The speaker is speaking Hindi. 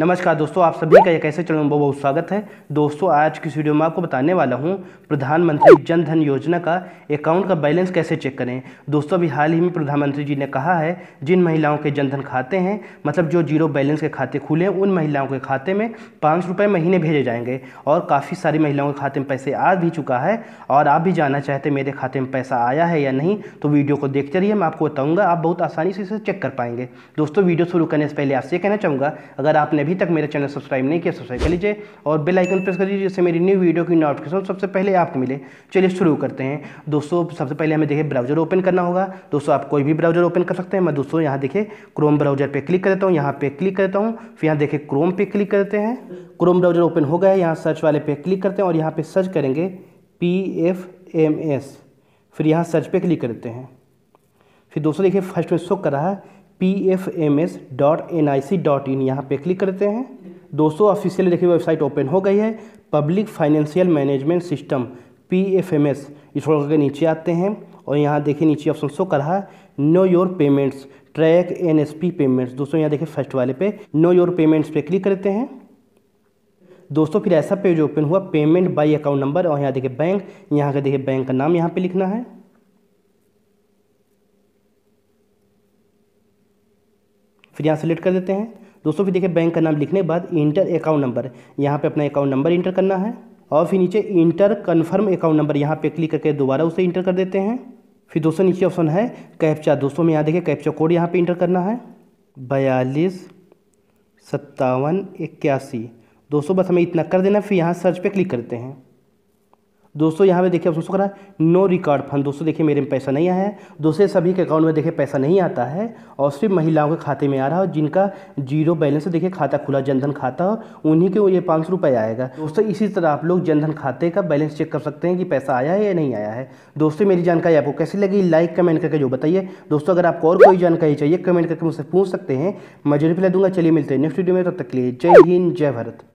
नमस्कार दोस्तों आप सभी का यह कैसे चैनल में बहुत बहुत स्वागत है दोस्तों आज की वीडियो में आपको बताने वाला हूँ प्रधानमंत्री जन धन योजना का अकाउंट का बैलेंस कैसे चेक करें दोस्तों अभी हाल ही में प्रधानमंत्री जी ने कहा है जिन महिलाओं के जन धन खाते हैं मतलब जो जीरो बैलेंस के खाते खुले उन महिलाओं के खाते में पाँच रुपये महीने भेजे जाएंगे और काफ़ी सारी महिलाओं के खाते में पैसे आ भी चुका है और आप भी जानना चाहते मेरे खाते में पैसा आया है या नहीं तो वीडियो को देखते रहिए मैं आपको बताऊँगा आप बहुत आसानी से इसे चेक कर पाएंगे दोस्तों वीडियो शुरू करने से पहले आपसे कहना चाहूँगा अगर आपने अभी तक मेरा चैनल सब्सक्राइब नहीं किया सब्सक्राइब कर लीजिए और बेल आइकन प्रेस कर लीजिए जिससे मेरी न्यू वीडियो की नोटिफिकेशन सबसे पहले आपको मिले चलिए शुरू करते हैं दोस्तों सबसे पहले हमें देखिए ब्राउजर ओपन करना होगा दोस्तों आप कोई भी ब्राउजर ओपन कर सकते हैं मैं दोस्तों यहाँ देखिए क्रोम ब्राउजर पर क्लिक करता हूँ यहाँ पर क्लिक करता हूँ फिर यहाँ देखिए क्रोम पर क्लिक करते हैं क्रोम ब्राउजर ओपन हो गया यहाँ सर्च वाले पे क्लिक करते हैं और यहाँ पर सर्च करेंगे पी एफ एम एस फिर यहाँ सर्च पर क्लिक करते हैं फिर दोस्तों देखिए फर्स्ट में शो कर रहा है P F M S dot N I C dot in यहाँ पर क्लिक करते हैं दोस्तों ऑफिशियल देखिए वेबसाइट ओपन हो गई है public financial management system P F M S इसको के नीचे आते हैं और यहाँ देखिए नीचे ऑप्शन शो कर रहा है know your payments track N S P payments दोस्तों यहाँ देखिए फर्स्ट वाले पे नो योर पेमेंट्स पे क्लिक करते हैं दोस्तों फिर ऐसा पेज ओपन हुआ पेमेंट बाई अकाउंट नंबर और यहाँ देखिए बैंक यहाँ का देखिए बैंक का नाम यहाँ पर लिखना है फिर यहाँ सेलेक्ट कर देते हैं दोस्तों फिर देखिए बैंक का नाम लिखने के बाद इंटर अकाउंट नंबर यहाँ पे अपना अकाउंट नंबर इंटर करना है और फिर नीचे इंटर कन्फर्म अकाउंट नंबर यहाँ पे क्लिक करके दोबारा उसे इंटर कर देते हैं फिर दोस्तों नीचे ऑप्शन है कैप्चा दोस्तों में यहाँ देखिए कैप्चा कोड यहाँ पे इंटर करना है बयालीस सत्तावन इक्यासी दोस्तों बस हमें इतना कर देना फिर यहाँ सर्च पे क्लिक करते हैं दोस्तों यहाँ पे देखिए अब दोस्तों है नो रिकॉर्ड फंड दोस्तों देखिए मेरे में पैसा नहीं आया है दूसरे सभी के अकाउंट में देखिए पैसा नहीं आता है और सिर्फ महिलाओं के खाते में आ रहा है जिनका जीरो बैलेंस देखिए खाता खुला जनधन खाता उन्हीं के ये पाँच रुपये आएगा दोस्तों इसी तरह आप लोग जनधन खाते का बैलेंस चेक कर सकते हैं कि पैसा आया है या नहीं आया है दोस्तों मेरी जानकारी आपको कैसी लगी लाइक कमेंट करके जो बताइए दोस्तों अगर आपको और कोई जानकारी चाहिए कमेंट करके मुझसे पूछ सकते हैं मैं जरूर फैला दूंगा चलिए मिलते हैं नेक्स्ट वीडियो में तब तक लिए जय हिंद जय भारत